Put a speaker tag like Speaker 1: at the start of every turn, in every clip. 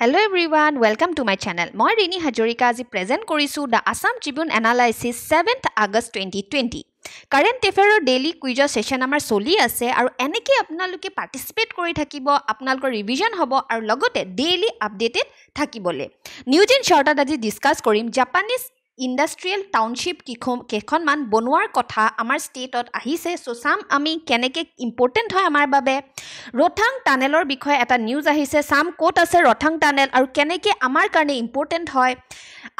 Speaker 1: hello' everyone welcome to my channel মই ৰিণী হাজৰিকা আজি present কৰিছোঁ the Assam Tribune analysis seventh August twenty twenty current এফেয়াৰৰ daily কুইজৰ session আমাৰ চলি আছে আৰু এনেকৈ আপোনালোকে পাৰ্টিচিপেট কৰি থাকিব আপোনালোকৰ ৰিভিজন হ'ব আৰু লগতে ডেইলি আপডেটেড থাকিবলৈ নিউজ ইন শ্বৰ্টত আজি ডিছকাছ কৰিম জাপানিজ ইণ্ডাষ্ট্ৰিয়েল টাউনশ্বিপ কেইখনমান বনোৱাৰ কথা আমাৰ ষ্টেটত আহিছে চ' চাম আমি কেনেকৈ ইম্পৰ্টেণ্ট হয় আমাৰ বাবে ৰথাং টানেলৰ বিষয়ে এটা নিউজ আহিছে চাম ক'ত আছে ৰথাং টানেল আৰু কেনেকৈ আমাৰ কাৰণে ইম্পৰ্টেণ্ট হয়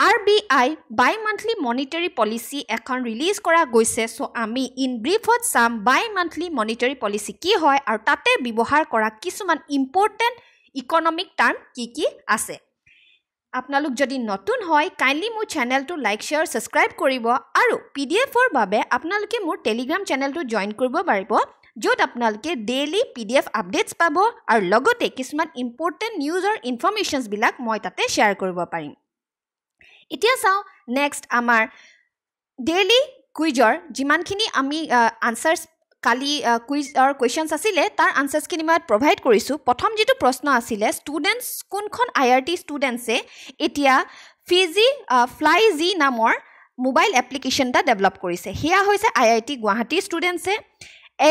Speaker 1: R B I bimonthly monetary policy এখন ৰিলিজ কৰা গৈছে চ' আমি ইন ব্ৰিফত চাম বাই মান্থলি মনিটেৰী পলিচি কি হয় আৰু তাতে ব্যৱহাৰ কৰা কিছুমান ইম্পৰ্টেণ্ট ইকনমিক টাৰ্ম কি কি আছে আপোনালোক যদি নতুন হয় কাইণ্ডলি মোৰ চেনেলটো লাইক শ্বেয়াৰ ছাবস্ক্ৰাইব কৰিব আৰু পি ডি এফৰ বাবে আপোনালোকে মোৰ টেলিগ্ৰাম চেনেলটো জইন কৰিব পাৰিব য'ত আপোনালোকে daily P D F updates পাব আৰু লগতে কিছুমান ইম্পৰ্টেণ্ট নিউজৰ ইনফৰ্মেশ্যনছবিলাক মই তাতে শ্বেয়াৰ কৰিব পাৰিম এতিয়া চাওঁ নেক্সট আমাৰ ডেইলি কুইজৰ যিমানখিনি আমি আনচাৰ্ছ কালি কুইজ অৰ কুৱেশ্যনছ আছিলে তাৰ আনচাৰ্ছখিনি মই প্ৰভাইড কৰিছোঁ প্ৰথম যিটো প্ৰশ্ন আছিলে ষ্টুডেণ্টছ কোনখন আই আৰ টি ষ্টুডেণ্টছে এতিয়া ফি জি ফ্লাই জি নামৰ মোবাইল এপ্লিকেশ্যন এটা ডেভেলপ কৰিছে সেয়া হৈছে আই আই টি গুৱাহাটীৰ ষ্টুডেণ্টছে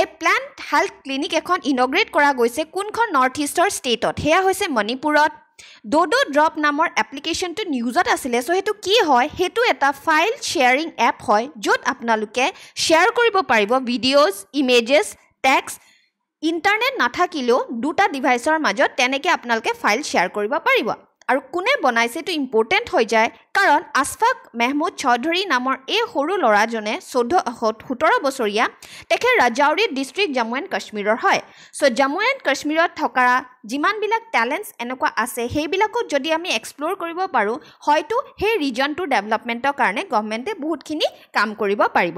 Speaker 1: এ প্লেণ্ট হেল্থ ক্লিনিক এখন ইনগ্ৰেট কৰা গৈছে কোনখন নৰ্থ ইষ্টৰ ষ্টেটত সেয়া হৈছে মণিপুৰত ডোডো ড্ৰপ নামৰ এপ্লিকেশ্যনটো নিউজত আছিলে চ' সেইটো কি হয় সেইটো এটা ফাইল শ্বেয়াৰিং এপ হয় য'ত আপোনালোকে শ্বেয়াৰ কৰিব পাৰিব ভিডিঅ'ছ ইমেজেছ টেক্স ইণ্টাৰনেট নাথাকিলেও দুটা ডিভাইচৰ মাজত তেনেকৈ আপোনালোকে ফাইল শ্বেয়াৰ কৰিব পাৰিব আৰু কোনে বনাইছে এইটো ইম্পৰ্টেণ্ট হৈ যায় কাৰণ আশফাক মেহমুদ চৌধুৰী নামৰ এই সৰু ল'ৰাজনে চৈধ্য সোতৰ বছৰীয়া তেখেত ৰাজাউৰী ডিষ্ট্ৰিক্ট জম্মু এণ্ড কাশ্মীৰৰ হয় চ' জম্মু এণ্ড কাশ্মীৰত থকা যিমানবিলাক টেলেণ্টছ এনেকুৱা আছে সেইবিলাকক যদি আমি এক্সপ্ল'ৰ কৰিব পাৰোঁ হয়তো সেই ৰিজনটোৰ ডেভেলপমেণ্টৰ কাৰণে গভমেণ্টে বহুতখিনি কাম কৰিব পাৰিব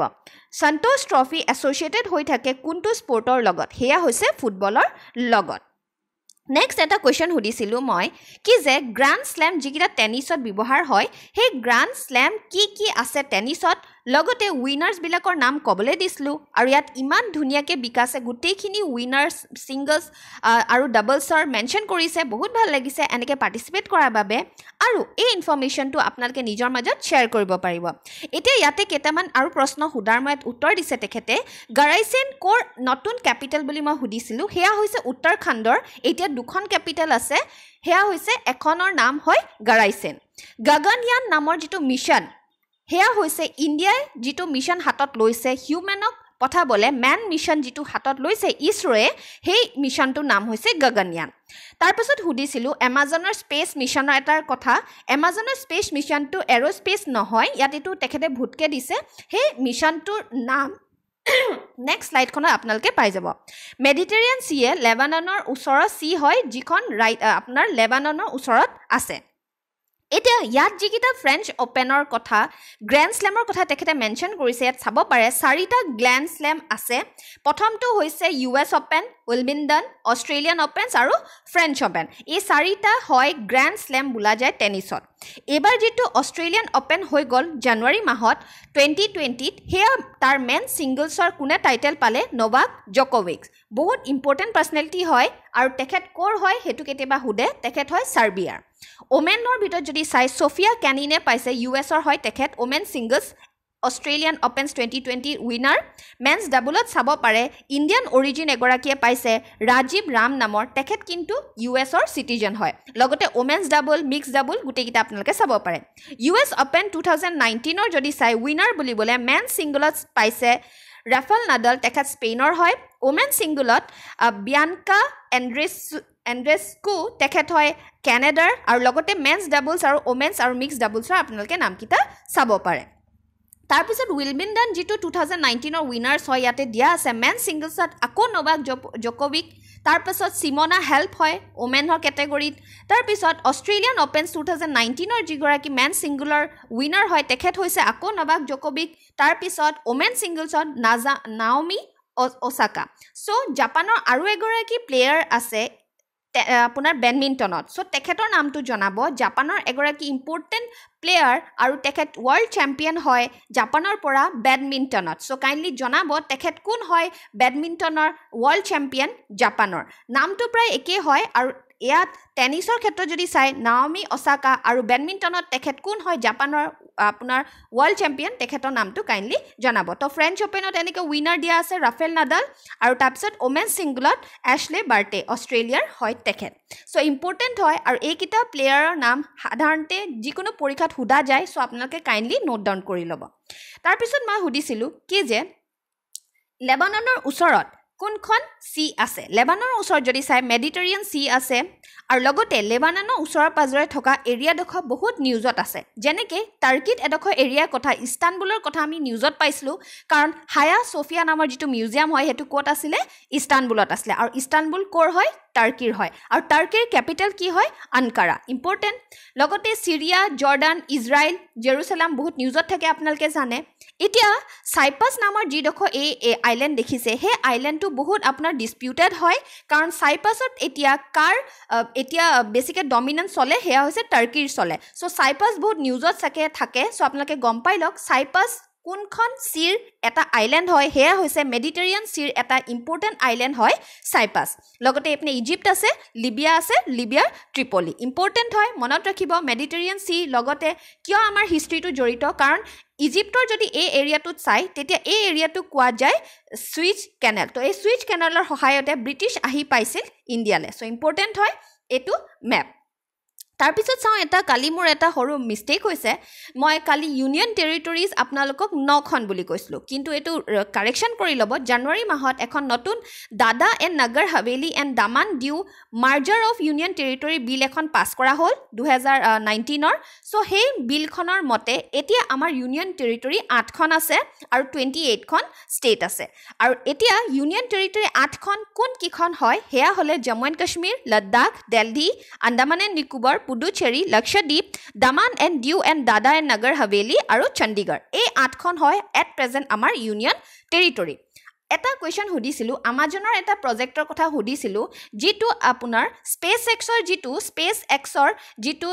Speaker 1: সন্তোষ ট্ৰফি এছ'চিয়েটেড হৈ থাকে কোনটো স্পৰ্টৰ লগত সেয়া হৈছে ফুটবলৰ লগত নেক্সট এটা কুৱেশ্যন সুধিছিলোঁ মই কি যে গ্ৰাণ্ড শ্লেম যিকেইটা টেনিছত ব্যৱহাৰ হয় সেই গ্ৰাণ্ড শ্লেম কি কি আছে টেনিছত লগতে উইনাৰ্ছবিলাকৰ নাম ক'বলৈ দিছিলোঁ আৰু ইয়াত ইমান ধুনীয়াকৈ বিকাশে গোটেইখিনি উইনাৰ্ছ ছিংগলছ আৰু ডাবলছৰ মেনশ্যন কৰিছে বহুত ভাল লাগিছে এনেকৈ পাৰ্টিচিপেট কৰাৰ বাবে আৰু এই ইনফৰ্মেশ্যনটো আপোনালোকে নিজৰ মাজত শ্বেয়াৰ কৰিব পাৰিব এতিয়া ইয়াতে কেইটামান আৰু প্ৰশ্ন সোধাৰ মই উত্তৰ দিছে তেখেতে গাৰাইচেন ক'ৰ নতুন কেপিটেল বুলি মই সুধিছিলোঁ সেয়া হৈছে উত্তৰাখণ্ডৰ এতিয়া দুখন কেপিটেল আছে সেয়া হৈছে এখনৰ নাম হয় গাৰাইচেন গগনয়ান নামৰ যিটো মিছন সেয়া হৈছে ইণ্ডিয়াই যিটো মিছন হাতত লৈছে হিউমেনক পঠাবলৈ মেন মিছন যিটো হাতত লৈছে ইছৰোৱে সেই মিছনটোৰ নাম হৈছে গগনয়ান তাৰপিছত সুধিছিলোঁ এমাজনৰ স্পেচ মিছনৰ এটাৰ কথা এমাজনৰ স্পেচ মিছনটো স্পেচ নহয় ইয়াত এইটো তেখেতে ভূতকে দিছে সেই মিছনটোৰ নাম নেক্সট শ্লাইডখনত আপোনালোকে পাই যাব মেডিটেৰিয়ান চিয়ে লেবাননৰ ওচৰৰ চি হয় যিখন ৰাইট আপোনাৰ লেবাননৰ ওচৰত আছে এতিয়া ইয়াত যিকেইটা ফ্ৰেঞ্চ অ'পেনৰ কথা গ্ৰেণ্ড শ্লেমৰ কথা তেখেতে মেনশ্যন কৰিছে ইয়াত চাব পাৰে চাৰিটা গ্ৰেণ্ড শ্লেম আছে প্ৰথমটো হৈছে U S Open Wimbledon Australian Opens আৰু ফ্ৰেঞ্চ অ'পেন এই চাৰিটা হয় গ্ৰেণ্ড শ্লেম বোলা যায় টেনিছত এইবাৰ যিটো অষ্ট্ৰেলিয়ান অ'পেন হৈ গ'ল জানুৱাৰী মাহত টুৱেণ্টি টুৱেণ্টিত সেয়া তাৰ মেইন ছিংগলছৰ কোনে টাইটেল পালে নবাক জকোৱিক্স বহুত ইম্পৰ্টেণ্ট পাৰ্চনেলিটি হয় আৰু তেখেত ক'ৰ হয় সেইটো কেতিয়াবা সোধে তেখেত হয় ছাৰ্বিয়াৰ ওমেনৰ ভিতৰত যদি চাই ছফিয়া কেনিনে পাইছে ইউ এছৰ হয় তেখেত women singles Australian Opens twenty twenty winner men's ডাবলত চাব পাৰে ইণ্ডিয়ান অৰিজিন এগৰাকীয়ে পাইছে ৰাজীৱ ৰাম নামৰ তেখেত কিন্তু ইউ এছৰ চিটিজেন হয় লগতে ওমেন্ছ ডাবল মিক্স ডাবল গোটেইকেইটা আপোনালোকে চাব পাৰে U S Open two thousand নাইনটিনৰ যদি চাই উইনাৰ বুলিবলৈ মেন ছিংগলত পাইছে ৰাফেল নাডাল তেখেত স্পেইনৰ হয় ওমেন ছিংগলত বিয়ানকা এণ্ড্ৰিছ এণ্ড্ৰেছ কু তেখেত হয় কেনেডাৰ আৰু লগতে মেন্ছ ডাবলছ আৰু ওমেন্ছ আৰু মিক্স ডাবলছৰ আপোনালোকে নামকেইটা চাব পাৰে তাৰপিছত উইলমিণ্ডন যিটো টু থাউজেণ্ড নাইণ্টিনৰ উইনাৰ্ছ হয় ইয়াতে দিয়া আছে মেন ছিংগলছত আকৌ নবাক জ জকবিক তাৰপিছত চিমনা হেল্প হয় ওমেনৰ কেটেগৰীত তাৰপিছত অষ্ট্ৰেলিয়ান অ'পেনছ টু থাউজেণ্ড নাইণ্টিনৰ যিগৰাকী মেন ছিংগলৰ উইনাৰ হয় তেখেত হৈছে আকৌ নবাক জকবিক তাৰপিছত ওমেন ছিংগলছত নাজা নাওমি অ'চাকা চ' জাপানৰ আৰু এগৰাকী প্লেয়াৰ আছে আপোনাৰ বেডমিণ্টনত চ' তেখেতৰ নামটো জনাব জাপানৰ এগৰাকী ইম্পৰ্টেণ্ট প্লেয়াৰ আৰু তেখেত ৱৰ্ল্ড চেম্পিয়ন হয় জাপানৰ পৰা বেডমিণ্টনত চ' কাইণ্ডলি জনাব তেখেত কোন হয় বেডমিণ্টনৰ ৱৰ্ল্ড চেম্পিয়ন জাপানৰ নামটো প্ৰায় একেই হয় আৰু ইয়াত টেনিছৰ ক্ষেত্ৰত যদি চাই নাৱমি অছাকা আৰু বেডমিণ্টনত তেখেত কোন হয় জাপানৰ আপোনাৰ ৱৰ্ল্ড চেম্পিয়ন তেখেতৰ নামটো কাইণ্ডলি জনাব ত' ফ্ৰেঞ্চ অ'পেনত এনেকৈ উইনাৰ দিয়া আছে ৰাফেল নাডাল আৰু তাৰপিছত ওমেন ছিংগলত এছলে বাৰ্টে অষ্ট্ৰেলিয়াৰ হয় তেখেত চ' ইম্পৰ্টেণ্ট হয় আৰু এইকেইটা প্লেয়াৰৰ নাম সাধাৰণতে যিকোনো পৰীক্ষাত সোধা যায় চ' আপোনালোকে কাইণ্ডলি নোট ডাউন কৰি ল'ব তাৰপিছত মই সুধিছিলোঁ কি যে লেবাননৰ ওচৰত কোনখন চি আছে লেবাননৰ ওচৰত যদি চাই মেডিটেৰিয়ান চি আছে আৰু লগতে লেবাননৰ ওচৰৰ পাঁজৰে থকা এৰিয়াডোখৰ বহুত নিউজত আছে যেনেকৈ টাৰ্কিত এডোখৰ এৰিয়াৰ কথা ইষ্টানবুলৰ কথা আমি নিউজত পাইছিলোঁ কাৰণ হায়া চফিয়া নামৰ যিটো মিউজিয়াম হয় সেইটো ক'ত আছিলে ইষ্টানবুলত আছিলে আৰু ইষ্টানবুল ক'ৰ হয় টাৰ্কিৰ হয় আৰু টাৰ্কিৰ কেপিটেল কি হয় আনকাৰা ইম্পৰ্টেণ্ট লগতে ছিৰিয়া জৰ্ডান ইজৰাইল জেৰুচেলাম বহুত নিউজত থাকে আপোনালোকে জানে এতিয়া চাইপাছ নামৰ যিডোখৰ এই আইলেণ্ড দেখিছে সেই আইলেণ্ডটো বিষয়টো বহুত আপোনাৰ ডিছপিউটেড হয় কাৰণ চাইপাছত এতিয়া কাৰ এতিয়া বেছিকে ডমিনেন্স চলে সেয়া হৈছে টাৰ্কিৰ চলে চ' ছাইপ্ৰাছ বহুত নিউজত চাগে থাকে চ' আপোনালোকে গম পাই লওক ছাইপ্ৰাছ কোনখন চিৰ এটা আইলেণ্ড হয় সেয়া হৈছে মেডিটেৰিয়ান চিৰ এটা ইম্পৰ্টেণ্ট আইলেণ্ড হয় চাইপাছ লগতে এইপিনে ইজিপ্ত আছে লিবিয়া আছে লিবিয়াৰ ত্ৰিপলি ইম্পৰ্টেণ্ট হয় মনত ৰাখিব মেডিটেৰিয়ান চি লগতে কিয় আমাৰ হিষ্ট্ৰীটো জড়িত কাৰণ ইজিপ্তৰ যদি এই এৰিয়াটোত চাই তেতিয়া এই এৰিয়াটো কোৱা যায় ছুইচ কেনেল ত' এই ছুইচ কেনেলৰ সহায়তে ব্ৰিটিছ আহি পাইছিল ইণ্ডিয়ালৈ চ' ইম্পৰ্টেণ্ট হয় এইটো মেপ তাৰপিছত চাওঁ এটা কালি মোৰ এটা সৰু মিষ্টেক হৈছে মই কালি ইউনিয়ন টেৰিটৰিজ আপোনালোকক নখন বুলি কৈছিলোঁ কিন্তু এইটো কাৰেকশ্যন কৰি ল'ব জানুৱাৰী মাহত এখন নতুন দাদা and নাগাৰ Haveli and Daman Diu merger of union territory bill এখন পাছ কৰা হ'ল দুহেজাৰ নাইণ্টিনৰ চ' সেই বিলখনৰ মতে এতিয়া আমাৰ ইউনিয়ন টেৰিটৰি আঠখন আছে আৰু টুৱেণ্টি এইটখন ষ্টেট আছে আৰু এতিয়া ইউনিয়ন টেৰিটৰি আঠখন কোন কেইখন হয় সেয়া হ'লে Jammu and Kashmir Ladakh Delhi Andaman and Nicobar Puducherry Lakshadweep Daman and Diu and Dadra and Nagar Haveli আৰু চণ্ডীগড় এই আঠখন হয় এট প্ৰেজেণ্ট আমাৰ ইউনিয়ন টেৰিটৰী এটা কুৱেশ্যন সুধিছিলোঁ আমাজনৰ এটা প্ৰজেক্টৰ কথা সুধিছিলোঁ যিটো আপোনাৰ স্পেচ এক্সৰ যিটো স্পেচ এক্সৰ যিটো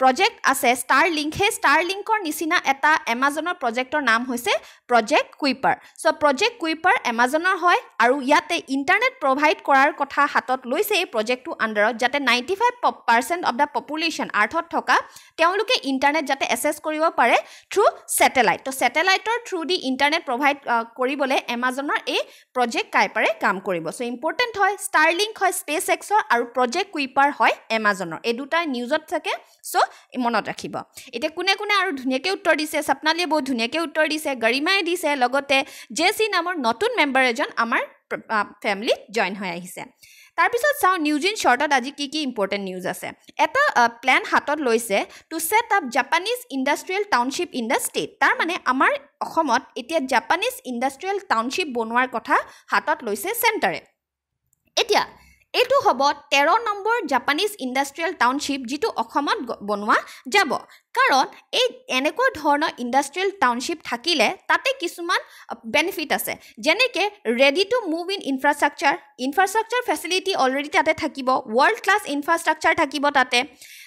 Speaker 1: প্ৰজেক্ট আছে ষ্টাৰ লিংক সেই ষ্টাৰ লিংকৰ নিচিনা এটা এমাজনৰ প্ৰজেক্টৰ নাম হৈছে project Kuiper so' project Kuiper এমাজনৰ হয় আৰু ইয়াতে ইণ্টাৰনেট প্ৰভাইড কৰাৰ কথা হাতত লৈছে এই প্ৰজেক্টটোৰ আণ্ডাৰত যাতে ninety five percent of the population আৰ্থত থকা তেওঁলোকে ইণ্টাৰনেট যাতে এছেছ কৰিব পাৰে থ্ৰু ছেটেলাইট ত' ছেটেলাইটৰ থ্ৰু দি ইণ্টাৰনেট প্ৰভাইড কৰিবলৈ এমাজন আমাজনৰ এই প্ৰজেক্ট কাইপাৰে কাম কৰিব চ' ইম্পৰ্টেণ্ট হয় ষ্টাৰলিংক হয় স্পেচ এক্সৰ আৰু প্ৰজেক্ট কুইপাৰ হয় এমাজনৰ এই দুটাই নিউজত থাকে চ' মনত ৰাখিব এতিয়া কোনে কোনে আৰু ধুনীয়াকৈ উত্তৰ দিছে স্বপ্নালীয়ে বহুত ধুনীয়াকৈ উত্তৰ দিছে গৰিমাই দিছে লগতে জে চি নামৰ নতুন মেম্বাৰ এজন আমাৰ ফেমিলিত জইন হৈ আহিছে তাৰপিছত চাওঁ নিউজ ইন শ্বৰ্টত আজি কি কি ইম্পৰ্টেণ্ট নিউজ আছে এটা প্লেন হাতত লৈছে to set up Japanese industrial township in the state তাৰমানে আমাৰ অসমত এতিয়া জাপানিজ ইণ্ডাষ্ট্ৰিয়েল টাউনশ্বিপ বনোৱাৰ কথা হাতত লৈছে চেণ্টাৰে এতিয়া এইটো হ'ব তেৰ নম্বৰ জাপানিজ ইণ্ডাষ্ট্ৰিয়েল টাউনশ্বিপ যিটো অসমত বনোৱা যাব কাৰণ এই এনেকুৱা ধৰণৰ ইণ্ডাষ্ট্ৰিয়েল টাউনশ্বিপ থাকিলে তাতে কিছুমান বেনিফিট আছে যেনেকৈ ready to move in infrastructure infrastructure facility already তাতে থাকিব ৱৰ্ল্ড ক্লাছ ইনফ্ৰাষ্ট্ৰাকচাৰ থাকিব তাতে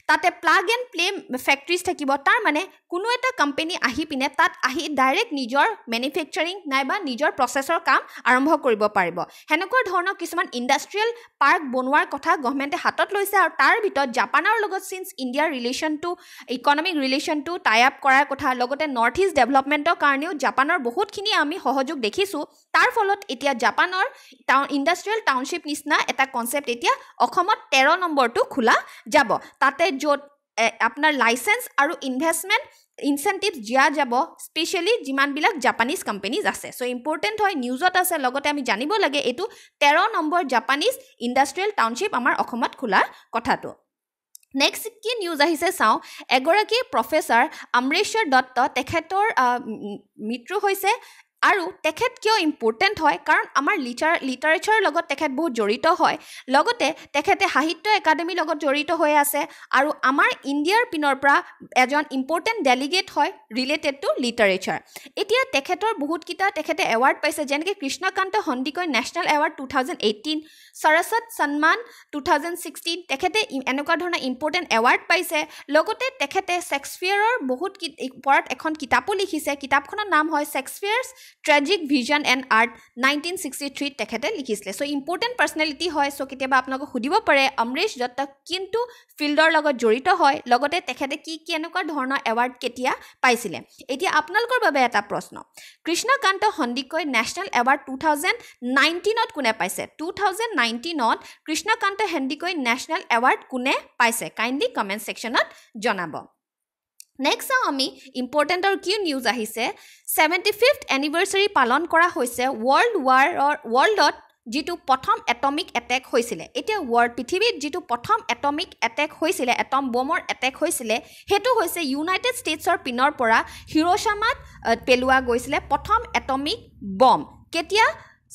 Speaker 1: তাতে প্লাগ এণ্ড প্লে ফেক্টৰিজ থাকিব তাৰমানে কোনো এটা কোম্পেনী আহি পিনে তাত আহি ডাইৰেক্ট নিজৰ মেনুফেকচাৰিং নাইবা নিজৰ প্ৰচেছৰ কাম আৰম্ভ কৰিব পাৰিব সেনেকুৱা ধৰণৰ কিছুমান ইণ্ডাষ্ট্ৰিয়েল পাৰ্ক বনোৱাৰ কথা গভমেণ্টে হাতত লৈছে আৰু তাৰ ভিতৰত জাপানৰ লগত চিন্স ইণ্ডিয়াৰ ৰিলেশ্যনটো ইকনমিক ৰিলেশ্যনটো টাই আপ কৰাৰ কথা লগতে নৰ্থ ইষ্ট ডেভেলপমেণ্টৰ কাৰণেও জাপানৰ বহুতখিনি আমি সহযোগ দেখিছোঁ তাৰ ফলত এতিয়া জাপানৰ টাউন ইণ্ডাষ্ট্ৰিয়েল টাউনশ্বিপ নিচিনা এটা কনচেপ্ট এতিয়া অসমত তেৰ নম্বৰটো খোলা যাব তাতে য'ত আপোনাৰ লাইচেঞ্চ আৰু ইনভেষ্টমেণ্ট ইনচেণ্টিভছ দিয়া যাব স্পেচিয়েলি যিমানবিলাক জাপানিজ কোম্পানীজ আছে চ' ইম্পৰ্টেণ্ট হয় নিউজত আছে লগতে আমি জানিব লাগে এইটো তেৰ নম্বৰ জাপানিজ ইণ্ডাষ্ট্ৰিয়েল টাউনশ্বিপ আমাৰ অসমত খোলাৰ কথাটো নেক্সট কি নিউজ আহিছে চাওঁ এগৰাকী প্ৰফেচাৰ অমৰেশ্বৰ দত্ত তেখেতৰ মৃত্যু হৈছে আৰু তেখেত কিয় ইম্পৰ্টেণ্ট হয় কাৰণ আমাৰ লিটাৰ লিটাৰেচাৰৰ লগত তেখেত বহুত জড়িত হয় লগতে তেখেতে সাহিত্য একাডেমীৰ লগত জড়িত হৈ আছে আৰু আমাৰ ইণ্ডিয়াৰ পিনৰ পৰা এজন ইম্পৰ্টেণ্ট ডেলিগেট হয় ৰিলেটেড টু লিটাৰেচাৰ এতিয়া তেখেতৰ বহুতকেইটা তেখেতে এৱাৰ্ড পাইছে যেনেকৈ Krishnakanta Handique national award two thousand eighteen Saraswati Samman two thousand sixteen তেখেতে এনেকুৱা ধৰণৰ ইম্পৰ্টেণ্ট এৱাৰ্ড পাইছে লগতে তেখেতে শ্বেক্সপিয়াৰৰ বহুত ওপৰত এখন কিতাপো লিখিছে কিতাপখনৰ নাম হয় Shakespeare's tragic vision and art nineteen sixty থ্ৰীত তেখেতে লিখিছিলে চ' ইম্পৰ্টেণ্ট পাৰ্চনেলিটি হয় চ' কেতিয়াবা আপোনালোকক সুধিব পাৰে অমৰেশ দত্ত কিন্তু ফিল্ডৰ লগত জড়িত হয় লগতে তেখেতে কি কেনেকুৱা ধৰণৰ এৱাৰ্ড কেতিয়া পাইছিলে এতিয়া আপোনালোকৰ বাবে এটা প্ৰশ্ন Krishnakanta Handique national award two thousand নাইণ্টিনত কোনে পাইছে টু থাউজেণ্ড নাইণ্টিনত কৃষ্ণকান্ত সন্দিকৈ নেশ্যনেল এৱাৰ্ড কোনে পাইছে কাইণ্ডলি কমেণ্ট ছেকশ্যনত জনাব নেক্সট চাওঁ আমি ইম্পৰ্টেণ্টৰ কি নিউজ আহিছে ছেভেণ্টি ফিফ্থ এনিভাৰ্চাৰী পালন কৰা হৈছে ৱৰ্ল্ড ৱাৰৰ ৱৰ্ল্ডত যিটো প্ৰথম এটমিক এটেক হৈছিলে এতিয়া ৱৰ্ল্ড পৃথিৱীত যিটো প্ৰথম এটমিক এটেক হৈছিলে এটম বমৰ এটেক হৈছিলে সেইটো হৈছে ইউনাইটেড ষ্টেটছৰ পিনৰ পৰা হিৰোচামাত পেলোৱা গৈছিলে প্ৰথম এটমিক বম কেতিয়া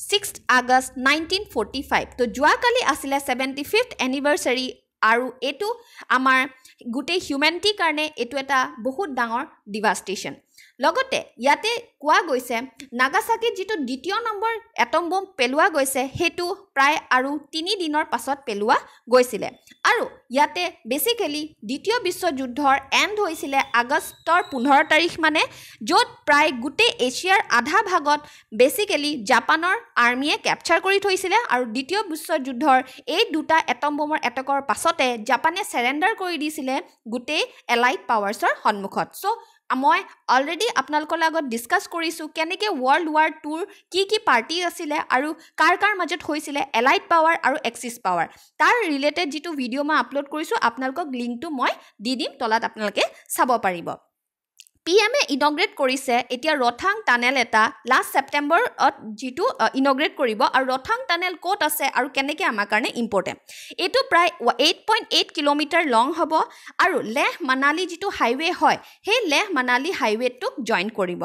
Speaker 1: six August nineteen forty five ত' যোৱাকালি আছিলে ছেভেণ্টি ফিফ্থ এনিভাৰ্চাৰী আৰু এইটো আমাৰ গোটেই হিউমেনিটিৰ কাৰণে এইটো এটা বহুত ডাঙৰ ডিভাষ্টেশ্যন লগতে ইয়াতে কোৱা গৈছে নাগাছাকিত যিটো দ্বিতীয় নম্বৰ এটম বম পেলোৱা গৈছে সেইটো প্ৰায় আৰু তিনি দিনৰ পাছত পেলোৱা গৈছিলে আৰু ইয়াতে বেছিকেলি দ্বিতীয় বিশ্বযুদ্ধৰ এণ্ড হৈছিলে আগষ্টৰ পোন্ধৰ তাৰিখ মানে য'ত প্ৰায় গোটেই এছিয়াৰ আধা ভাগত বেছিকেলি জাপানৰ আৰ্মীয়ে কেপচাৰ কৰি থৈছিলে আৰু দ্বিতীয় বিশ্বযুদ্ধৰ এই দুটা এটম বমৰ এটকৰ পাছতে জাপানে চেৰেণ্ডাৰ কৰি দিছিলে গোটেই এলাইট পাৱাৰ্ছৰ সন্মুখত চ' মই অলৰেডি আপোনালোকৰ আগত ডিছকাছ কৰিছোঁ কেনেকৈ ৱৰ্ল্ড ৱাৰ টুৰ কি কি পাৰ্টি আছিলে আৰু কাৰ কাৰ মাজত হৈছিলে এলাইট পাৱাৰ আৰু এক্সিছ পাৱাৰ তাৰ ৰিলেটেড যিটো ভিডিঅ' মই আপলোড কৰিছোঁ আপোনালোকক লিংকটো মই দি দিম তলত আপোনালোকে চাব পাৰিব পি এম এ ইনগ্ৰেট কৰিছে এতিয়া ৰথাং টানেল এটা লাষ্ট ছেপ্টেম্বৰত যিটো ইনগ্ৰেট কৰিব আৰু ৰথাং টানেল ক'ত আছে আৰু কেনেকৈ আমাৰ কাৰণে ইম্পৰ্টেণ্ট এইটো প্ৰায় eight point eight kilometre long হ'ব আৰু লেহ মানালী যিটো হাইৱে হয় সেই লেহ মানালী হাইৱেটোক জইন কৰিব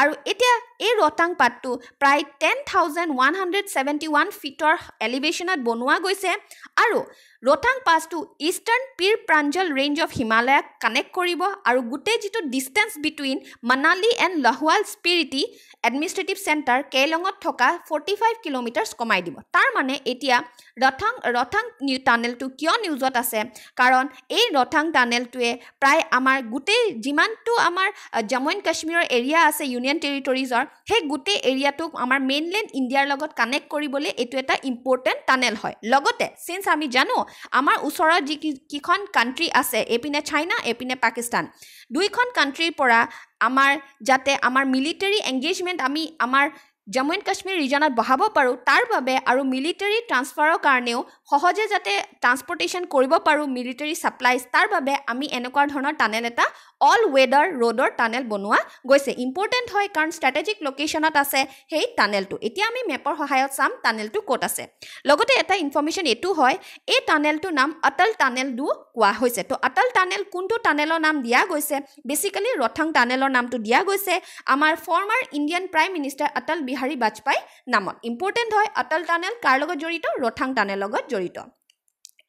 Speaker 1: আৰু এতিয়া এই ৰতাং পাতটো প্ৰায় ten thousand one hundred seventy one ফিটৰ এলিভেশ্যনত বনোৱা গৈছে আৰু ৰতাং পাছটো eastern Pir Panjal range of হিমালয়াক কানেক্ট কৰিব আৰু গোটেই যিটো distance between Manali and Lahaul Spiti administrative centre কেলঙত থকা ফৰ্টি ফাইভ কিলোমিটাৰছ কমাই দিব তাৰমানে এতিয়া ৰথাং ৰথাং নিউ টানেলটো কিয় নিউজত আছে কাৰণ এই ৰথাং টানেলটোৱে প্ৰায় আমাৰ গোটেই যিমানটো আমাৰ জম্মু এণ্ড কাশ্মীৰৰ এৰিয়া আছে ইউনিয়ন টেৰিটৰিজৰ সেই গোটেই এৰিয়াটোক আমাৰ মেইনলেণ্ড ইণ্ডিয়াৰ লগত কানেক্ট কৰিবলৈ এইটো এটা ইম্পৰ্টেণ্ট টানেল হয় লগতে চিন্স আমি জানো আমাৰ ওচৰৰ যি কেইখন কাণ্ট্ৰি আছে এপিনে চাইনা এপিনে পাকিস্তান দুইখন কাণ্ট্ৰিৰ পৰা আমাৰ যাতে আমাৰ মিলিটেৰী এংগেজমেণ্ট আমি আমাৰ জম্মু এণ্ড কাশ্মীৰ ৰিজনত বঢ়াব পাৰোঁ তাৰ বাবে আৰু মিলিটেৰী ট্ৰান্সফাৰৰ কাৰণেও সহজে যাতে ট্ৰান্সপৰ্টেশ্যন কৰিব পাৰোঁ মিলিটেৰী ছাপ্লাইজ তাৰ বাবে আমি এনেকুৱা ধৰণৰ টানেল এটা অল ৱেডাৰ ৰ'ডৰ টানেল বনোৱা গৈছে ইম্পৰ্টেণ্ট হয় কাৰণ ষ্ট্ৰেটেজিক লোকেশ্যনত আছে সেই টানেলটো এতিয়া আমি মেপৰ সহায়ত চাম টানেলটো ক'ত আছে লগতে এটা ইনফৰ্মেশ্যন এইটো হয় এই টানেলটোৰ নাম অটল টানেল দু কোৱা হৈছে ত' অটল টানেল কোনটো টানেলৰ নাম দিয়া গৈছে বেচিকেলি ৰথাং টানেলৰ নামটো দিয়া গৈছে আমাৰ former Indian prime minister Atal Bihari বাজপেয়ীৰ নামত ইম্পৰ্টেণ্ট হয় অটল টানেল কাৰ লগত জড়িত ৰথাং টানেলৰ লগত জড়িত জড়িত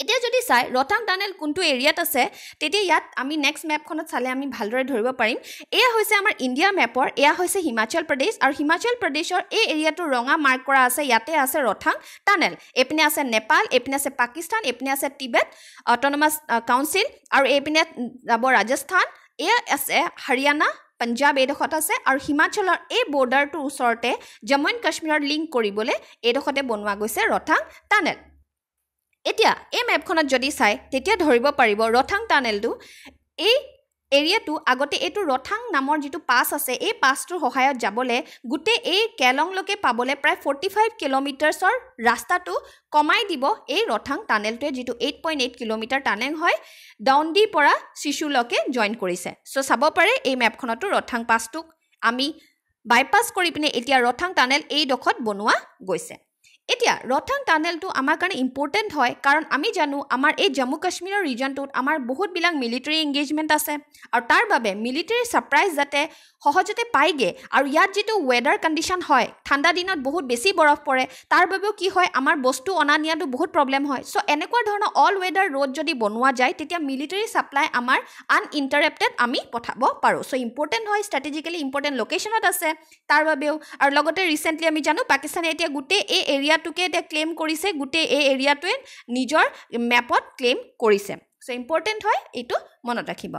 Speaker 1: এতিয়া যদি চাই ৰটাং টানেল কোনটো এৰিয়াত আছে তেতিয়া ইয়াত আমি নেক্সট মেপখনত চালে আমি ভালদৰে ধৰিব পাৰিম এয়া হৈছে আমাৰ ইণ্ডিয়া মেপৰ এয়া হৈছে হিমাচল প্ৰদেশ আৰু হিমাচল প্ৰদেশৰ এই এৰিয়াটো ৰঙা মাৰ্ক কৰা আছে ইয়াতে আছে ৰথাং টানেল এইপিনে আছে নেপাল এইপিনে আছে পাকিস্তান এইপিনে আছে টিবেট অট'নমাছ কাউঞ্চিল আৰু এইপিনে যাব ৰাজস্থান এয়া আছে হাৰিয়ানা পঞ্জাব এইডোখৰত আছে আৰু হিমাচলৰ এই বৰ্ডাৰটোৰ ওচৰতে জম্মু এণ্ড কাশ্মীৰৰ লিংক কৰিবলৈ এইডোখৰতে বনোৱা গৈছে ৰথাং টানেল এতিয়া এই মেপখনত যদি চাই তেতিয়া ধৰিব পাৰিব ৰথাং টানেলটো এই এৰিয়াটো আগতে এইটো ৰথাং নামৰ যিটো পাছ আছে এই পাছটোৰ সহায়ত যাবলৈ গোটেই এই কেলংলৈকে পাবলৈ প্ৰায় ফৰ্টি ফাইভ কিলোমিটাৰ্ছৰ ৰাস্তাটো কমাই দিব এই ৰথাং টানেলটোৱে যিটো eight point eight kilometre tunnel হয় ডাউণ্ডিৰ পৰা চিচুলৈকে জইন কৰিছে চ' চাব পাৰে এই মেপখনতো ৰথাং পাছটোক আমি বাইপাছ কৰি পিনে এতিয়া ৰথাং টানেল এইডোখৰত বনোৱা গৈছে এতিয়া ৰথান টানেলটো আমাৰ কাৰণে ইম্পৰ্টেণ্ট হয় কাৰণ আমি জানো আমাৰ এই জম্মু কাশ্মীৰৰ ৰিজনটোত আমাৰ বহুতবিলাক মিলিটেৰী এংগেজমেণ্ট আছে আৰু তাৰ বাবে মিলিটেৰী ছাৰপ্ৰাইজ যাতে সহজতে পায়গৈ আৰু ইয়াত যিটো ৱেডাৰ কণ্ডিশ্যন হয় ঠাণ্ডা দিনত বহুত বেছি বৰফ পৰে তাৰ বাবেও কি হয় আমাৰ বস্তু অনা নিয়াতো বহুত প্ৰব্লেম হয় চ' এনেকুৱা ধৰণৰ অল ৱেডাৰ ৰ'ড যদি বনোৱা যায় তেতিয়া মিলিটেৰী ছাপ্লাই আমাৰ আন আনইণ্টাৰেপ্টেড আমি পঠাব পাৰোঁ চ' ইম্পৰ্টেণ্ট হয় ষ্ট্ৰেটেজিকেলি ইম্পৰ্টেণ্ট লোকেশ্যনত আছে তাৰ বাবেও আৰু লগতে ৰিচেণ্টলি আমি জানো পাকিস্তানে এতিয়া গোটেই এই এৰিয়া এৰিয়াটোকে এতিয়া ক্লেইম কৰিছে গোটেই এই এৰিয়াটোৱে নিজৰ মেপত ক্লেইম কৰিছে ছ' ইম্পৰ্টেণ্ট হয় এইটো মনত ৰাখিব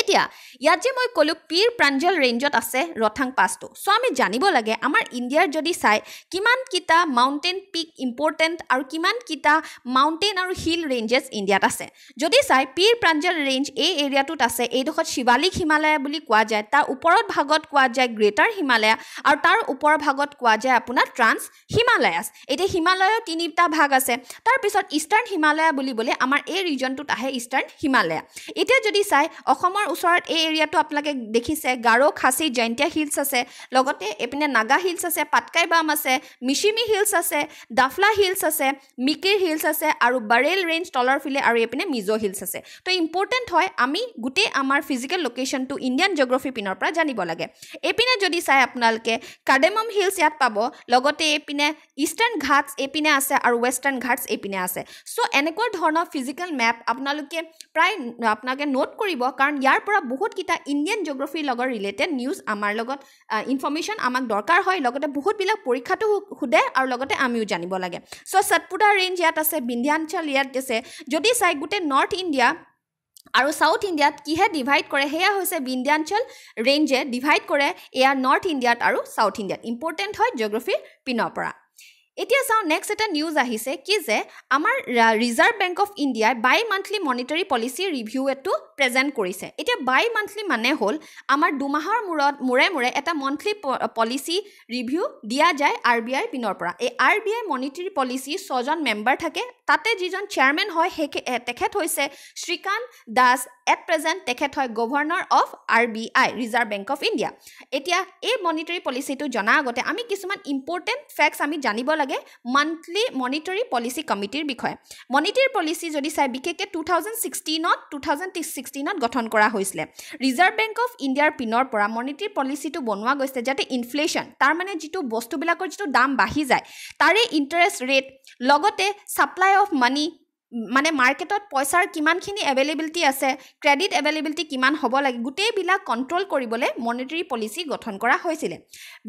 Speaker 1: এতিয়া ইয়াত যে মই ক'লোঁ পীৰ প্ৰাঞ্জল ৰেঞ্জত আছে ৰথাং পাছটো চ' আমি জানিব লাগে আমাৰ ইণ্ডিয়াৰ যদি চাই কিমানকেইটা মাউণ্টেইন পিক ইম্পৰ্টেণ্ট আৰু কিমানকেইটা মাউণ্টেইন আৰু হিল ৰেঞ্জেছ ইণ্ডিয়াত আছে যদি চাই পীৰ প্ৰাঞ্জল ৰেঞ্জ এই এৰিয়াটোত আছে এইডোখৰত শিৱালিক হিমালয়া বুলি কোৱা যায় তাৰ ওপৰত ভাগত কোৱা যায় গ্ৰেটাৰ হিমালয়া আৰু তাৰ ওপৰৰ ভাগত কোৱা যায় আপোনাৰ ট্ৰান্স হিমালয়াছ এতিয়া হিমালয়ৰ তিনিটা ভাগ আছে তাৰপিছত ইষ্টাৰ্ণ হিমালয়া বুলিবলৈ আমাৰ এই ৰিজনটোত আহে ইষ্টাৰ্ণ হিমালয়া এতিয়া যদি চাই অসমৰ অসমৰ ওচৰত এই এৰিয়াটো আপোনালোকে দেখিছে গাৰো খাচী জয়ন্তীয়া হিলছ আছে লগতে এইপিনে নাগা হিলছ আছে পাটকাই বাম আছে মিচিমি হিলছ আছে ডাফলা হিলছ আছে মিকিৰ হিলছ আছে আৰু বাৰেল ৰেঞ্জ তলৰ ফিলে আৰু এইপিনে মিজো হিলছ আছে তো ইম্পৰ্টেণ্ট হয় আমি গোটেই আমাৰ ফিজিকেল লোকেশ্যনটো ইণ্ডিয়ান জিঅ'গ্ৰাফি পিনৰ পৰা জানিব লাগে এইপিনে যদি চাই আপোনালোকে কাৰ্ডেমম হিলছ ইয়াত পাব লগতে এইপিনে ইষ্টাৰ্ণ ঘাটছ এইপিনে আছে আৰু ৱেষ্টাৰ্ণ ঘাটছ এইপিনে আছে চ' এনেকুৱা ধৰণৰ ফিজিকেল মেপ আপোনালোকে প্ৰায় আপোনালোকে নোট কৰিব কাৰণ ইয়াৰ তাৰ পৰা বহুতকেইটা ইণ্ডিয়ান জিঅ'গ্ৰাফিৰ লগত ৰিলেটেড নিউজ আমাৰ লগত ইনফৰ্মেশ্যন আমাক দৰকাৰ হয় লগতে বহুতবিলাক পৰীক্ষাটো সোধে আৰু লগতে আমিও জানিব লাগে চ' সটপুৰা ৰেঞ্জ ইয়াত আছে বিন্ধ্যাঞ্চল ইয়াত আছে যদি চাই গোটেই নৰ্থ ইণ্ডিয়া আৰু ছাউথ ইণ্ডিয়াত কিহে ডিভাইড কৰে সেয়া হৈছে বিন্ধ্যাঞ্চল ৰেঞ্জে ডিভাইড কৰে এয়া নৰ্থ ইণ্ডিয়াত আৰু ছাউথ ইণ্ডিয়াত ইম্পৰ্টেণ্ট হয় জিঅ'গ্ৰাফিৰ পিনৰ পৰা এতিয়া চাওঁ নেক্সট এটা নিউজ আহিছে কি যে আমাৰ ৰিজাৰ্ভ বেংক অফ ইণ্ডিয়াই bimonthly monetary policy review এটো প্ৰেজেণ্ট কৰিছে এতিয়া বাই মান্থলি মানে হ'ল আমাৰ দুমাহৰ মূৰত মূৰে মূৰে এটা মন্থলি পলিচি ৰিভিউ দিয়া যায় আৰ বি আই পিনৰ পৰা এই R B I monetary policy ছজন মেম্বাৰ থাকে তাতে যিজন চেয়াৰমেন হয় সেই তেখেত হৈছে শ্ৰীকান্ত দাস এট প্ৰেজেণ্ট তেখেত হয় governor of R B I Reserve Bank of India এতিয়া এই মনিটেৰী পলিচিটো জনাৰ আগতে আমি কিছুমান ইম্পৰ্টেণ্ট ফেক্টছ আমি জানিব লাগে লাগে মান্থলি মনিটৰী পলিচি কমিটিৰ বিষয়ে মনিটৰী পলিচি যদি চাই বিশেষকৈ টু থাউজেণ্ড ছিক্সটিনত টু থাউজেণ্ড ছিক্সটিনত গঠন কৰা হৈছিলে ৰিজাৰ্ভ বেংক অফ ইণ্ডিয়াৰ পিনৰ পৰা মনিটৰী পলিচিটো বনোৱা গৈছে যাতে ইনফ্লেশ্যন তাৰমানে যিটো বস্তুবিলাকৰ যিটো দাম বাঢ়ি যায় তাৰে ইণ্টাৰেষ্ট ৰেট লগতে ছাপ্লাই অফ মানি মানে মাৰ্কেটত পইচাৰ কিমানখিনি এভেইলেবিলিটি আছে ক্ৰেডিট এভেইলেবিলিটি কিমান হ'ব লাগে গোটেইবিলাক কণ্ট্ৰল কৰিবলৈ মনিটেৰী পলিচি গঠন কৰা হৈছিলে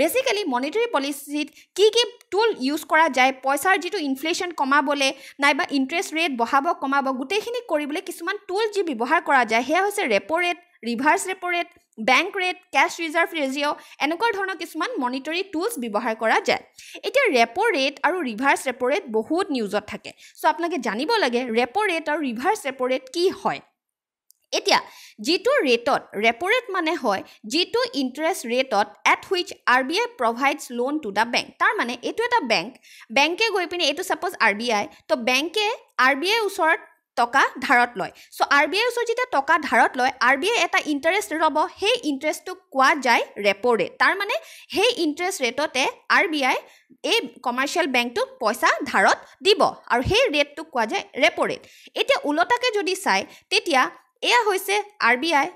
Speaker 1: বেচিকেলি মনিটেৰী পলিচিত কি কি টুল ইউজ কৰা যায় পইচাৰ যিটো ইনফ্লেশ্যন কমাবলৈ নাইবা ইণ্টাৰেষ্ট ৰেট বঢ়াব কমাব গোটেইখিনি কৰিবলৈ কিছুমান টুল যি ব্যৱহাৰ কৰা যায় সেয়া হৈছে repo' rate reverse repo' rate bank rate cash reserve ratio' এনেকুৱা ধৰণৰ কিছুমান মনিটৰী টুলছ ব্যৱহাৰ কৰা যায় এতিয়া ৰেপ' ৰেট আৰু ৰিভাৰ্ছ ৰেপ' ৰেট বহুত নিউজত থাকে চ' আপোনালোকে জানিব লাগে ৰেপ' ৰেট আৰু ৰিভাৰ্ছ ৰেপ' ৰেট কি হয় এতিয়া যিটো ৰেটত ৰেপ' ৰেট মানে হয় যিটো ইণ্টাৰেষ্ট ৰেটত at which R B I provides loan to the bank তাৰ মানে এইটো এটা বেংক বেংকে গৈ পিনে এইটো ছাপ'জ আৰ বি আই তো বেংকে আৰ বি আইৰ ওচৰত টকা ধাৰত লয় চ' আৰ বি আইৰ ওচৰত যেতিয়া টকা ধাৰত লয় আৰ বি আই এটা ইণ্টাৰেষ্ট ৰ'ব সেই ইণ্টাৰেষ্টটোক কোৱা যায় ৰেপ' ৰেট তাৰমানে সেই ইণ্টাৰেষ্ট ৰেটতে আৰ বি আই এই কমাৰ্চিয়েল বেংকটোক পইচা ধাৰত দিব আৰু সেই ৰেটটোক কোৱা যায় ৰেপ' ৰেট এতিয়া ওলটাকৈ যদি চায় তেতিয়া এয়া হৈছে R B I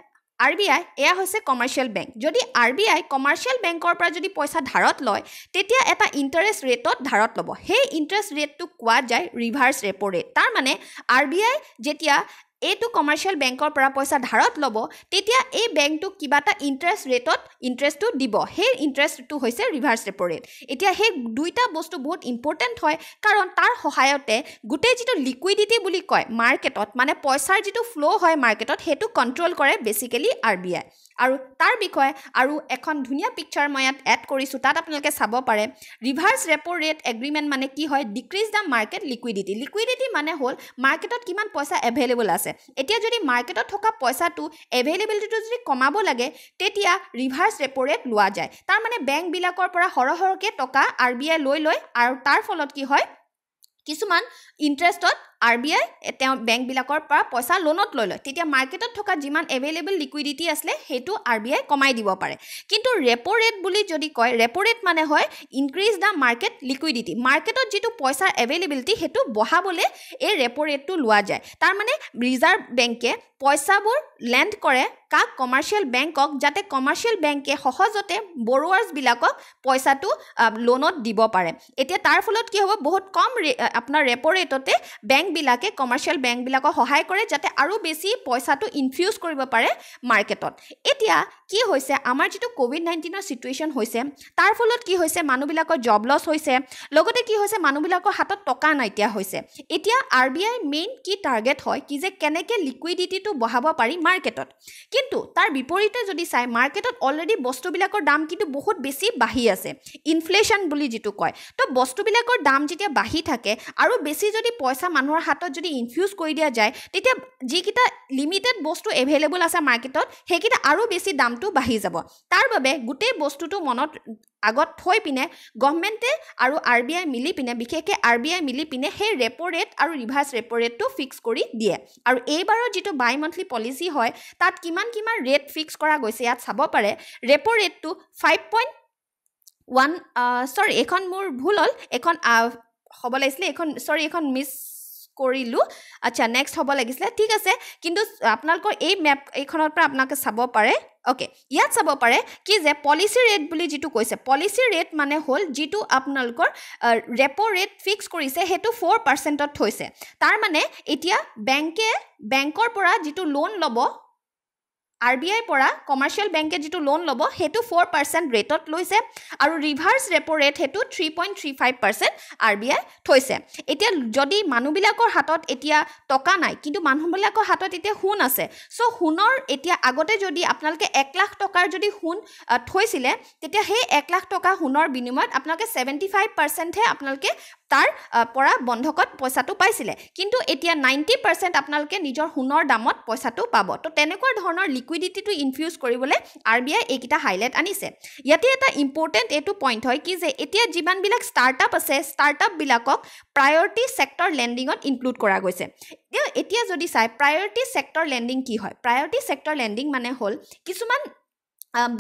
Speaker 1: R B I এয়া হৈছে কমাৰ্চিয়েল বেংক যদি আৰ বি আই কমাৰ্চিয়েল বেংকৰ পৰা যদি পইচা ধাৰত লয় তেতিয়া এটা ইণ্টাৰেষ্ট ৰেটত ধাৰত ল'ব সেই ইণ্টাৰেষ্ট ৰেটটো কোৱা যায় ৰিভাৰ্ছ ৰেপ' ৰেট তাৰমানে আৰ বি আই যেতিয়া এইটো কমাৰ্চিয়েল বেংকৰ পৰা পইচা ধাৰত ল'ব তেতিয়া এই বেংকটোক কিবা এটা ইণ্টাৰেষ্ট ৰেটত ইণ্টাৰেষ্টটো দিব সেই ইণ্টাৰেষ্টটো হৈছে ৰিভাৰ্ছ ৰেপ' ৰেট এতিয়া সেই দুইটা বস্তু বহুত ইম্পৰ্টেণ্ট হয় কাৰণ তাৰ সহায়তে গোটেই যিটো লিকুইডিটি বুলি কয় মাৰ্কেটত মানে পইচাৰ যিটো ফ্ল' হয় মাৰ্কেটত সেইটো কণ্ট্ৰ'ল কৰে বেচিকেলি আৰ বি আই আৰু তাৰ বিষয়ে আৰু এখন ধুনীয়া পিকচাৰ মই ইয়াত এড কৰিছোঁ তাত আপোনালোকে চাব পাৰে ৰিভাৰ্ছ ৰেপ' ৰেট এগ্ৰিমেণ্ট মানে কি হয় decrease the market liquidity liquidity মানে হ'ল মাৰ্কেটত কিমান পইচা এভেইলেবল আছে এতিয়া যদি মাৰ্কেটত থকা পইচাটো এভেইলেবিলিটিটো যদি কমাব লাগে তেতিয়া ৰিভাৰ্ছ ৰেপ' ৰেট লোৱা যায় তাৰমানে বেংকবিলাকৰ পৰা সৰহ সৰহকৈ টকা আৰ বি আই লৈ লয় আৰু তাৰ ফলত কি হয় কিছুমান ইণ্টাৰেষ্টত আৰ বি আই তেওঁ বেংকবিলাকৰ পৰা পইচা লোনত লৈ লয় তেতিয়া মাৰ্কেটত থকা যিমান এভেইলেবল লিকুইডিটি আছিলে সেইটো আৰ বি আই কমাই দিব পাৰে কিন্তু ৰেপ' ৰেট বুলি যদি কয় ৰেপ' ৰেট মানে হয় ইনক্ৰিজ দ্য মাৰ্কেট লিকুইডিটি মাৰ্কেটত যিটো পইচাৰ এভেইলেবিলিটি সেইটো বঢ়াবলৈ এই ৰেপ' ৰেটটো লোৱা যায় তাৰমানে ৰিজাৰ্ভ বেংকে পইচাবোৰ লেণ্ড কৰে কাক কমাৰ্চিয়েল বেংকক যাতে কমাৰ্চিয়েল বেংকে সহজতে বৰোৱাৰ্ছবিলাকক পইচাটো লোনত দিব পাৰে এতিয়া তাৰ ফলত কি হ'ব বহুত কম আপোনাৰ ৰেপ' ৰেটতে বেংক বেংকবিলাকে কমাৰ্চিয়েল বেংকবিলাকক সহায় কৰে যাতে আৰু বেছি পইচাটো ইনফিউজ কৰিব পাৰে মাৰ্কেটত এতিয়া কি হৈছে আমাৰ যিটো ক'ভিড নাইণ্টিনৰ ছিটুৱেশ্যন হৈছে তাৰ ফলত কি হৈছে মানুহবিলাকৰ জব লছ হৈছে লগতে কি হৈছে মানুহবিলাকৰ হাতত টকা নাইকিয়া হৈছে এতিয়া আৰ বি আই মেইন কি টাৰ্গেট হয় কি যে কেনেকৈ লিকুইডিটিটো বঢ়াব পাৰি মাৰ্কেটত কিন্তু তাৰ বিপৰীতে যদি চাই মাৰ্কেটত অলৰেডি বস্তুবিলাকৰ দাম কিন্তু বহুত বেছি বাঢ়ি আছে ইনফ্লেশ্যন বুলি যিটো কয় তো বস্তুবিলাকৰ দাম যেতিয়া বাঢ়ি থাকে আৰু বেছি যদি পইচা মানুহৰ মানুহৰ হাতত যদি ইনফিউজ কৰি দিয়া যায় তেতিয়া যিকেইটা লিমিটেড বস্তু এভেইলেবল আছে মাৰ্কেটত সেইকেইটা আৰু বেছি দামটো বাঢ়ি যাব তাৰ বাবে গোটেই বস্তুটো মনত আগত থৈ পিনে গভমেণ্টে আৰু আৰ বি আই মিলি পিনে বিশেষকৈ আৰ বি আই মিলি পিনে সেই ৰেপ' ৰেট আৰু ৰিভাৰ্ছ ৰেপ' ৰেটটো ফিক্স কৰি দিয়ে আৰু এইবাৰৰ যিটো বাই মান্থলি পলিচি হয় তাত কিমান কিমান ৰেট ফিক্স কৰা গৈছে ইয়াত চাব পাৰে ৰেপ' ৰেটটো ফাইভ পইণ্ট ওৱান চৰি এইখন মোৰ ভুল হ'ল এইখন হ'ব লাগিছিলে এইখন চৰি এইখন মিছ কৰিলোঁ আচ্ছা নেক্সট হ'ব লাগিছিলে ঠিক আছে কিন্তু আপোনালোকৰ এই মেপ এইখনৰ পৰা আপোনালোকে চাব পাৰে অ'কে ইয়াত চাব পাৰে কি যে পলিচি ৰেট বুলি যিটো কৈছে পলিচি ৰেট মানে হ'ল যিটো আপোনালোকৰ ৰেপ' ৰেট ফিক্স কৰিছে সেইটো ফ'ৰ পাৰ্চেণ্টত থৈছে তাৰমানে এতিয়া বেংকে বেংকৰ পৰা যিটো লোন ল'ব আৰ বি আইৰ পৰা কমাৰ্চিয়েল বেংকে যিটো লোন ল'ব সেইটো ফ'ৰ পাৰ্চেণ্ট ৰেটত লৈছে আৰু ৰিভাৰ্চ ৰেপ' ৰেট সেইটো three point three five percent R B I থৈছে এতিয়া যদি মানুহবিলাকৰ হাতত এতিয়া টকা নাই কিন্তু মানুহবিলাকৰ হাতত এতিয়া সোণ আছে চ' সোণৰ এতিয়া আগতে যদি আপোনালোকে এক লাখ টকাৰ যদি সোণ থৈছিলে তেতিয়া সেই এক লাখ টকা সোণৰ বিনিময়ত আপোনালোকে ছেভেণ্টি ফাইভ পাৰ্চেণ্টহে আপোনালোকে তাৰ পৰা বন্ধকত পইচাটো পাইছিলে কিন্তু এতিয়া নাইণ্টি পাৰ্চেণ্ট আপোনালোকে নিজৰ সোণৰ দামত পইচাটো পাব তো তেনেকুৱা ধৰণৰ লিকুইডিটিটো ইনফিউজ কৰিবলৈ আৰ বি আই এইকেইটা হাইলাইট আনিছে ইয়াতে এটা ইম্পৰ্টেণ্ট এইটো পইণ্ট হয় কি যে এতিয়া যিমানবিলাক ষ্টাৰ্টআপ আছে ষ্টাৰ্টআপবিলাকক প্ৰায়ৰিটি ছেক্টৰ লেণ্ডিঙত ইনক্লুড কৰা গৈছে এতিয়া যদি চাই প্ৰায়ৰিটি ছেক্টৰ লেণ্ডিং কি হয় প্ৰায়ৰিটি ছেক্টৰ লেণ্ডিং মানে হ'ল কিছুমান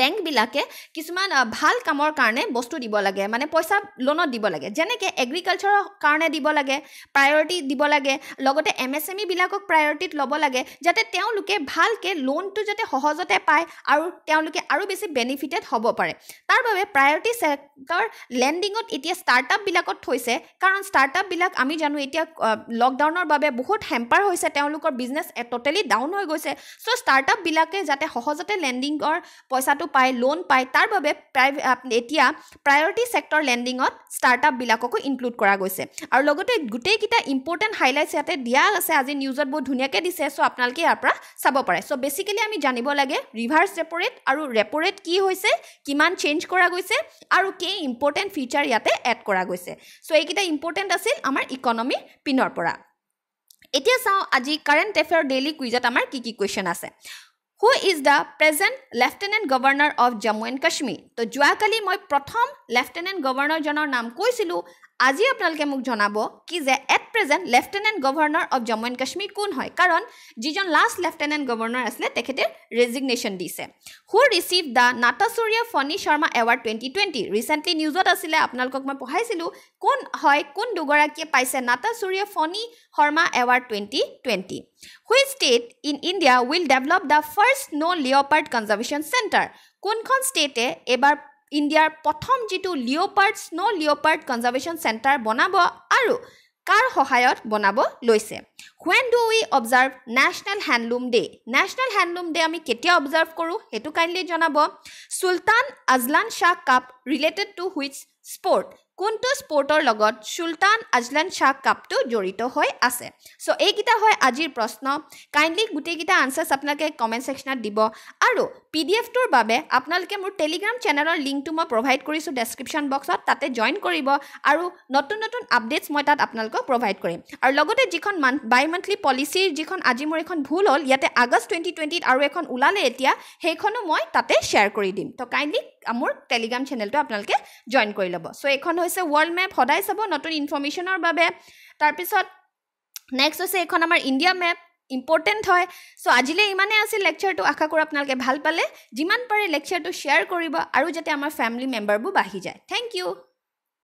Speaker 1: বেংকবিলাকে কিছুমান ভাল কামৰ কাৰণে বস্তু দিব লাগে মানে পইচা লোনত দিব লাগে যেনেকৈ এগ্ৰিকালচাৰৰ কাৰণে দিব লাগে প্ৰায়ৰিটি দিব লাগে লগতে এম এছ এম ইবিলাকক প্ৰায়ৰিটিত ল'ব লাগে যাতে তেওঁলোকে ভালকৈ লোনটো যাতে সহজতে পায় আৰু তেওঁলোকে আৰু বেছি বেনিফিটেড হ'ব পাৰে তাৰ বাবে প্ৰায়ৰিটি ছেক্টৰ লেণ্ডিঙত এতিয়া ষ্টাৰ্টআপবিলাকত থৈছে কাৰণ ষ্টাৰ্টআপবিলাক আমি জানো এতিয়া লকডাউনৰ বাবে বহুত হেম্পাৰ হৈছে তেওঁলোকৰ বিজনেছ টটেলি ডাউন হৈ গৈছে চ' ষ্টাৰ্টআপবিলাকে যাতে সহজতে লেণ্ডিঙৰ পইচাটো পায় লোন পায় তাৰ বাবে প্ৰাই এতিয়া প্ৰায়ৰিটি ছেক্টৰ লেণ্ডিঙত ষ্টাৰ্টআপবিলাককো ইনক্লুড কৰা গৈছে আৰু লগতে গোটেইকেইটা ইম্পৰ্টেণ্ট হাইলাইটছ ইয়াতে দিয়া আছে আজি নিউজত বহুত ধুনীয়াকৈ দিছে চ' আপোনালোকে ইয়াৰ পৰা চাব পাৰে চ' বেছিকেলি আমি জানিব লাগে ৰিভাৰ্ছ ৰেপ' ৰেট আৰু ৰেপ' ৰেট কি হৈছে কিমান চেঞ্জ কৰা গৈছে আৰু কেই ইম্পৰ্টেণ্ট ফিচাৰ ইয়াতে এড কৰা গৈছে চ' এইকেইটা ইম্পৰ্টেণ্ট আছিল আমাৰ ইকনমি পিনৰ পৰা এতিয়া চাওঁ আজি কাৰেণ্ট এফেয়াৰ ডেইলি কুইজত আমাৰ কি কি কুৱেশ্যন আছে who is the present lieutenant governor of Jammu and Kashmir তো যোৱাকালি মই প্ৰথম লেফটেনেণ্ট গভৰ্ণৰজনৰ নাম কৈছিলোঁ আজি আপোনালোকে মোক জনাব কি যে at present lieutenant governor of Jammu and Kashmir কোন হয় কাৰণ যিজন লাষ্ট লেফটেনেণ্ট গভৰ্ণৰ আছিলে তেখেতে ৰেজিগনেশ্যন দিছে who receive the Natasurya Phani Sarma award twenty twenty recently নিউজত আছিলে আপোনালোকক মই পঢ়াইছিলোঁ কোন হয় কোন দুগৰাকীয়ে পাইছে Natasurya Phani Sarma award twenty twenty which state in India will develop the first snow' leopard conservation centre কোনখন ষ্টেটে এইবাৰ ইণ্ডিয়াৰ প্ৰথম যিটো leopard snow' leopard conservation centre বনাব আৰু কাৰ সহায়ত বনাব লৈছে when do we observe national handloom day national handloom day আমি কেতিয়া অবজাৰ্ভ কৰোঁ সেইটো কাইণ্ডলি জনাব Sultan Azlan Shah cup related to which sport কোনটো স্পৰ্টৰ লগত চুলতান আজলান শ্বাহ কাপটো জড়িত হৈ আছে চ' এইকেইটা হয় আজিৰ প্ৰশ্ন কাইণ্ডলি গোটেইকেইটা আনচাৰ্ছ আপোনালোকে কমেণ্ট ছেকশ্যনত দিব আৰু পি ডি এফটোৰ বাবে আপোনালোকে মোৰ টেলিগ্ৰাম চেনেলৰ লিংকটো মই প্ৰভাইড কৰিছোঁ ডেছক্ৰিপশ্যন বক্সত তাতে জইন কৰিব আৰু নতুন নতুন আপডেটছ মই তাত আপোনালোকক প্ৰভাইড কৰিম আৰু লগতে যিখন মান্থ বাই মান্থলি পলিচিৰ যিখন আজি মোৰ এখন ভুল হ'ল ইয়াতে আগষ্ট টুৱেণ্টি টুৱেণ্টিত আৰু এখন ওলালে এতিয়া সেইখনো মই তাতে শ্বেয়াৰ কৰি দিম ত' কাইণ্ডলি মোৰ টেলিগ্ৰাম চেনেলটো আপোনালোকে জইন কৰি ল'ব ল'ব চ' এইখন হৈছে ৱৰ্ল্ড মেপ সদায় চাব নতুন ইনফৰ্মেশ্যনৰ বাবে তাৰপিছত নেক্সট হৈছে এইখন আমাৰ ইণ্ডিয়া মেপ ইম্পৰ্টেণ্ট হয় চ' আজিলৈ ইমানেই আছিল লেকচাৰটো আশা কৰোঁ আপোনালোকে ভাল পালে যিমান পাৰে লেকচাৰটো শ্বেয়াৰ কৰিব আৰু যাতে আমাৰ ফেমিলি মেম্বাৰবোৰ বাঢ়ি যায় থেংক ইউ